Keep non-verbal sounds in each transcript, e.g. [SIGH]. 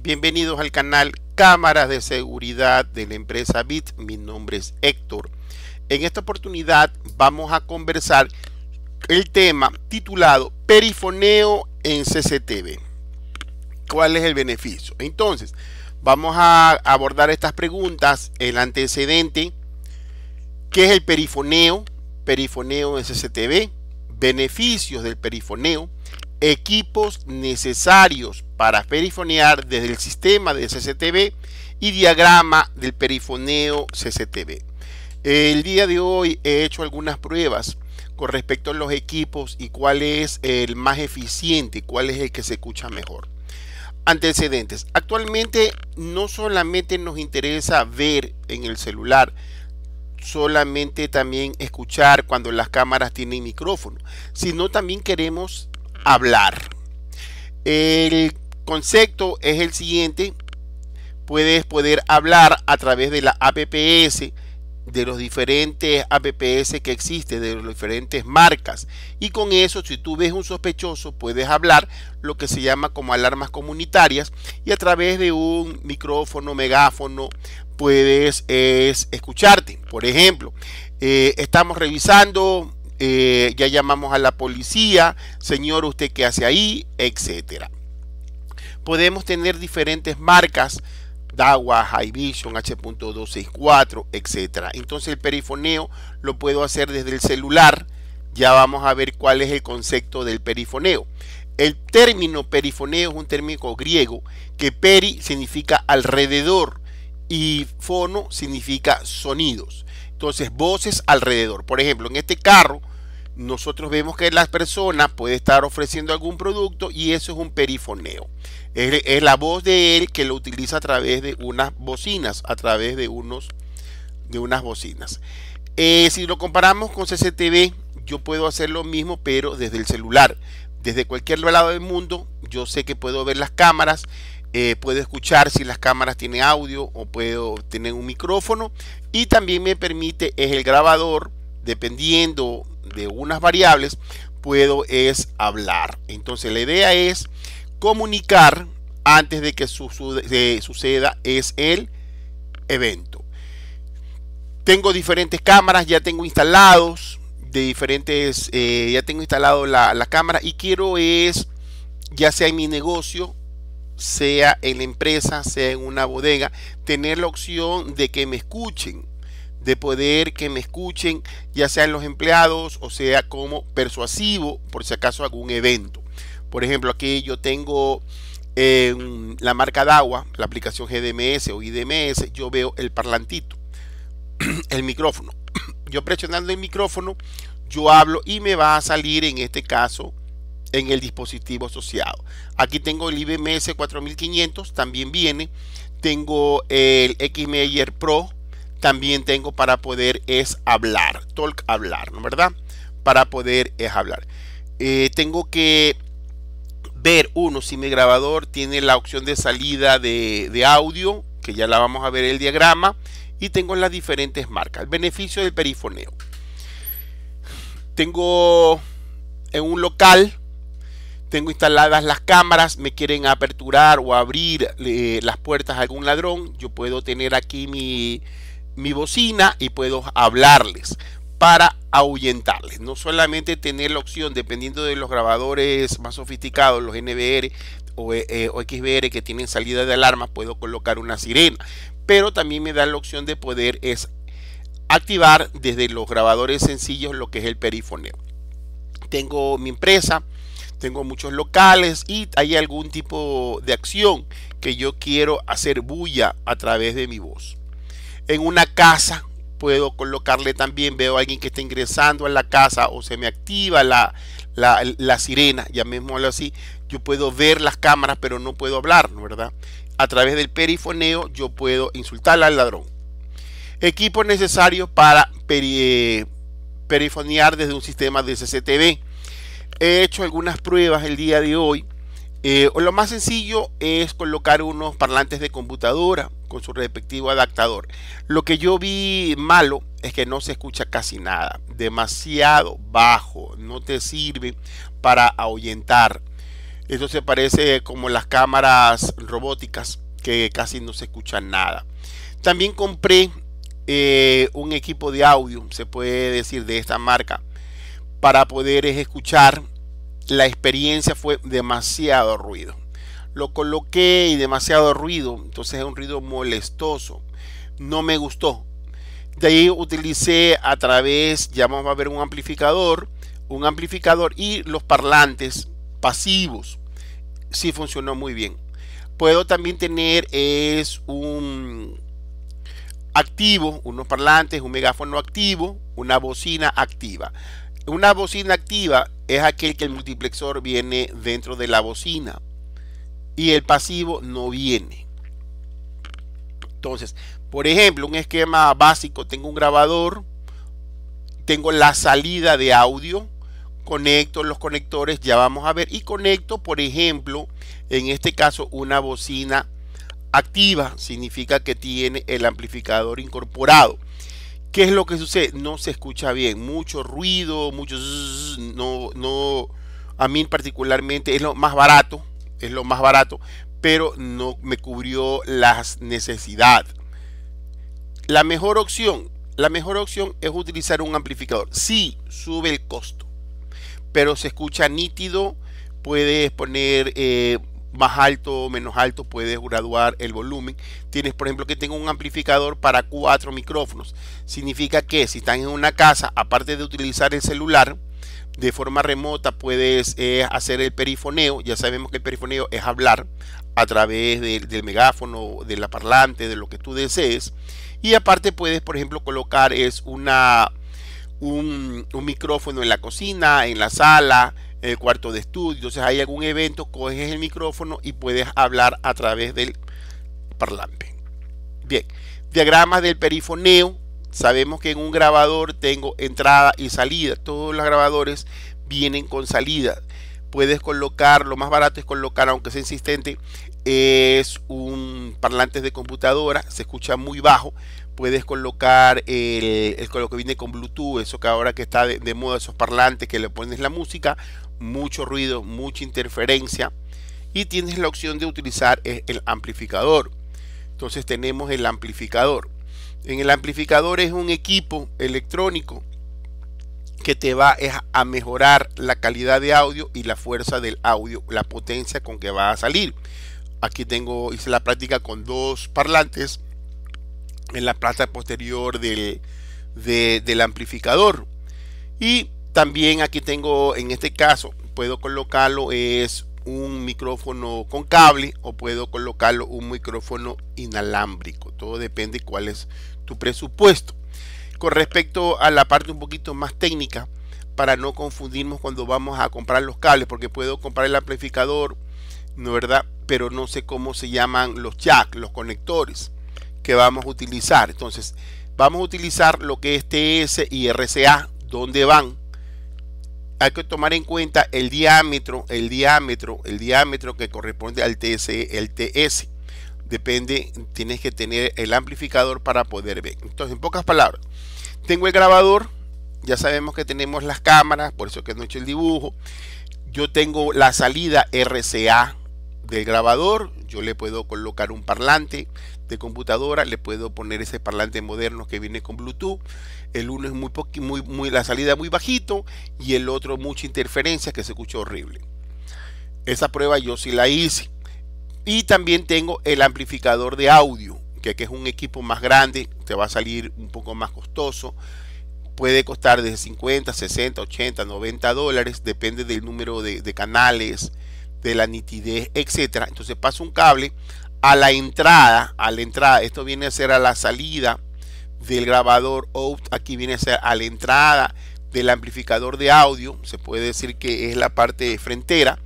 Bienvenidos al canal Cámaras de Seguridad de la empresa BIT. Mi nombre es Héctor. En esta oportunidad vamos a conversar el tema titulado Perifoneo en CCTV. ¿Cuál es el beneficio? Entonces, vamos a abordar estas preguntas, el antecedente, qué es el perifoneo, perifoneo en CCTV, beneficios del perifoneo, equipos necesarios para perifonear desde el sistema de CCTV y diagrama del perifoneo CCTV. El día de hoy he hecho algunas pruebas con respecto a los equipos y cuál es el más eficiente, cuál es el que se escucha mejor. Antecedentes. Actualmente no solamente nos interesa ver en el celular, solamente también escuchar cuando las cámaras tienen micrófono, sino también queremos hablar concepto es el siguiente. Puedes poder hablar a través de la APPS, de los diferentes APPS que existen, de las diferentes marcas. Y con eso, si tú ves un sospechoso, puedes hablar lo que se llama como alarmas comunitarias y a través de un micrófono, megáfono, puedes escucharte. Por ejemplo, eh, estamos revisando, eh, ya llamamos a la policía, señor, ¿usted qué hace ahí? Etcétera podemos tener diferentes marcas, DAWA, High Vision, H.264, etc. Entonces el perifoneo lo puedo hacer desde el celular. Ya vamos a ver cuál es el concepto del perifoneo. El término perifoneo es un término griego que peri significa alrededor y fono significa sonidos. Entonces voces alrededor. Por ejemplo, en este carro nosotros vemos que la persona puede estar ofreciendo algún producto y eso es un perifoneo. Es, la voz de él que lo utiliza a través de unas bocinas, a través de, unos, de unas bocinas. Eh, si lo comparamos con CCTV, yo puedo hacer lo mismo, pero desde el celular. Desde cualquier lado del mundo, yo sé que puedo ver las cámaras, eh, puedo escuchar si las cámaras tienen audio o puedo tener un micrófono. Y también me permite, es el grabador, dependiendo de unas variables, puedo es hablar. Entonces la idea es comunicar antes de que suceda es el evento. Tengo diferentes cámaras, ya tengo instalados de diferentes, eh, ya tengo instalado la, la cámara y quiero es, ya sea en mi negocio, sea en la empresa, sea en una bodega, tener la opción de que me escuchen de poder que me escuchen, ya sean los empleados o sea como persuasivo por si acaso algún evento. Por ejemplo, aquí yo tengo eh, la marca de agua la aplicación GDMS o IDMS, yo veo el parlantito, [CLEARS THROAT] el micrófono. [CLEARS THROAT] Yo presionando el micrófono, yo hablo y me va a salir en este caso en el dispositivo asociado. Aquí tengo el IBMS 4500, también viene. Tengo el XMayer Pro, también tengo para poder es hablar, talk hablar, ¿no verdad? Para poder es hablar. Eh, tengo que ver, uno, si mi grabador tiene la opción de salida de, audio, que ya la vamos a ver el diagrama, y tengo las diferentes marcas. El beneficio del perifoneo. Tengo en un local, tengo instaladas las cámaras, me quieren aperturar o abrir eh, las puertas a algún ladrón, yo puedo tener aquí mi, mi bocina y puedo hablarles para ahuyentarles. No solamente tener la opción, dependiendo de los grabadores más sofisticados, los NBR o, eh, eh, XBR que tienen salida de alarma, puedo colocar una sirena. Pero también me da la opción de poder es activar desde los grabadores sencillos lo que es el perifoneo. Tengo mi empresa, tengo muchos locales y hay algún tipo de acción que yo quiero hacer bulla a través de mi voz. En una casa puedo colocarle también, veo a alguien que está ingresando a la casa o se me activa la, sirena ya sirena, llamémoslo así. Yo puedo ver las cámaras, pero no puedo hablar, ¿verdad? A través del perifoneo yo puedo insultar al ladrón. equipo necesario para perifonear desde un sistema de CCTV. He hecho algunas pruebas el día de hoy. Eh, lo más sencillo es colocar unos parlantes de computadora, con su respectivo adaptador. Lo que yo vi malo es que no se escucha casi nada, demasiado bajo, no te sirve para ahuyentar. eso se parece como las cámaras robóticas que casi no se escuchan nada. También compré eh, un equipo de audio, se puede decir, de esta marca, para poder escuchar. La experiencia fue demasiado ruido lo coloqué y demasiado ruido, entonces es un ruido molestoso. No me gustó. De ahí utilicé a través, ya vamos a ver un amplificador, un amplificador y los parlantes pasivos. Sí funcionó muy bien. Puedo también tener es un activo, unos parlantes, un megáfono activo, una bocina activa. Una bocina activa es aquel que el multiplexor viene dentro de la bocina y el pasivo no viene. Entonces, por ejemplo, un esquema básico, tengo un grabador, tengo la salida de audio, conecto los conectores, ya vamos a ver, y conecto, por ejemplo, en este caso, una bocina activa, significa que tiene el amplificador incorporado. ¿Qué es lo que sucede? No se escucha bien, mucho ruido, mucho... no, no, a mí particularmente es lo más barato, es lo más barato, pero no me cubrió las necesidades. La mejor opción, la mejor opción es utilizar un amplificador. Sí, sube el costo, pero se escucha nítido, puedes poner eh, más alto o menos alto, puedes graduar el volumen. Tienes, por ejemplo, que tengo un amplificador para cuatro micrófonos. Significa que si están en una casa, aparte de utilizar el celular, de forma remota puedes eh, hacer el perifoneo. Ya sabemos que el perifoneo es hablar a través del megáfono, de la parlante, de lo que tú desees. Y aparte puedes, por ejemplo, colocar es una, un, un micrófono en la cocina, en la sala, en el cuarto de estudio. Entonces hay algún evento, coges el micrófono y puedes hablar a través del parlante. Bien, diagramas del perifoneo Sabemos que en un grabador tengo entrada y salida. Todos los grabadores vienen con salida. Puedes colocar, lo más barato es colocar, aunque sea insistente, es un parlante de computadora, se escucha muy bajo. Puedes colocar el, el lo que viene con Bluetooth, eso que ahora que está de, de moda, esos parlantes que le pones la música, mucho ruido, mucha interferencia. Y tienes la opción de utilizar eh, el amplificador. Entonces tenemos el amplificador. En el amplificador es un equipo electrónico que te va a mejorar la calidad de audio y la fuerza del audio, la potencia con que va a salir. Aquí tengo, hice la práctica con dos parlantes en la plata posterior del, del amplificador. Y también aquí tengo, en este caso, puedo colocarlo, es un micrófono con cable o puedo colocarlo un micrófono inalámbrico. Todo depende cuál es tu presupuesto. Con respecto a la parte un poquito más técnica, para no confundirnos cuando vamos a comprar los cables, porque puedo comprar el amplificador, ¿no verdad? Pero no sé cómo se llaman los jack los conectores que vamos a utilizar. Entonces, vamos a utilizar lo que es TS y RCA, ¿dónde van? hay que tomar en cuenta el diámetro, el diámetro, el diámetro que corresponde al TS, e, el TS. Depende, tienes que tener el amplificador para poder ver. Entonces, en pocas palabras, tengo el grabador, ya sabemos que tenemos las cámaras, por eso que no he hecho el dibujo. Yo tengo la salida RCA del grabador, yo le puedo colocar un parlante, de computadora, le puedo poner ese parlante moderno que viene con Bluetooth. El uno es muy, muy, muy la salida muy bajito y el otro mucha interferencia que se escucha horrible. Esa prueba yo sí la hice. Y también tengo el amplificador de audio, que, es un equipo más grande, te va a salir un poco más costoso. Puede costar de 50, 60, 80, 90 dólares, depende del número de, de canales, de la nitidez, etcétera. Entonces paso un cable a la entrada, a la entrada, esto viene a ser a la salida del grabador out, aquí viene a ser a la entrada del amplificador de audio, se puede decir que es la parte frontera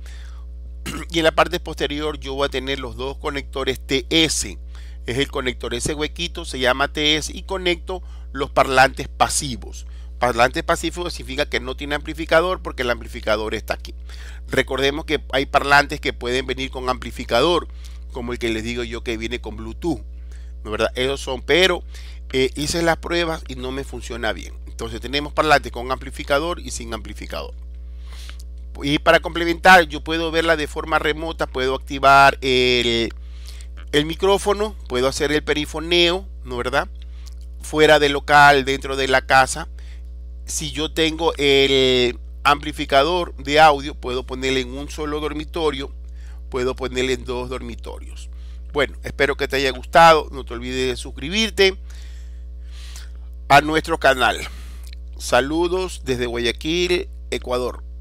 [CLEARS THROAT] y en la parte posterior yo voy a tener los dos conectores TS, es el conector ese huequito, se llama TS, y conecto los parlantes pasivos. Parlantes pasivos significa que no tiene amplificador porque el amplificador está aquí. Recordemos que hay parlantes que pueden venir con amplificador como el que les digo yo que viene con Bluetooth. ¿Verdad? Esos son, pero eh, hice las pruebas y no me funciona bien. Entonces tenemos parlantes con amplificador y sin amplificador. Y para complementar, yo puedo verla de forma remota, puedo activar el, micrófono, puedo hacer el perifoneo, ¿no verdad? Fuera del local, dentro de la casa. Si yo tengo el amplificador de audio, puedo ponerle en un solo dormitorio puedo ponerle en dos dormitorios. Bueno, espero que te haya gustado. No te olvides de suscribirte a nuestro canal. Saludos desde Guayaquil, Ecuador.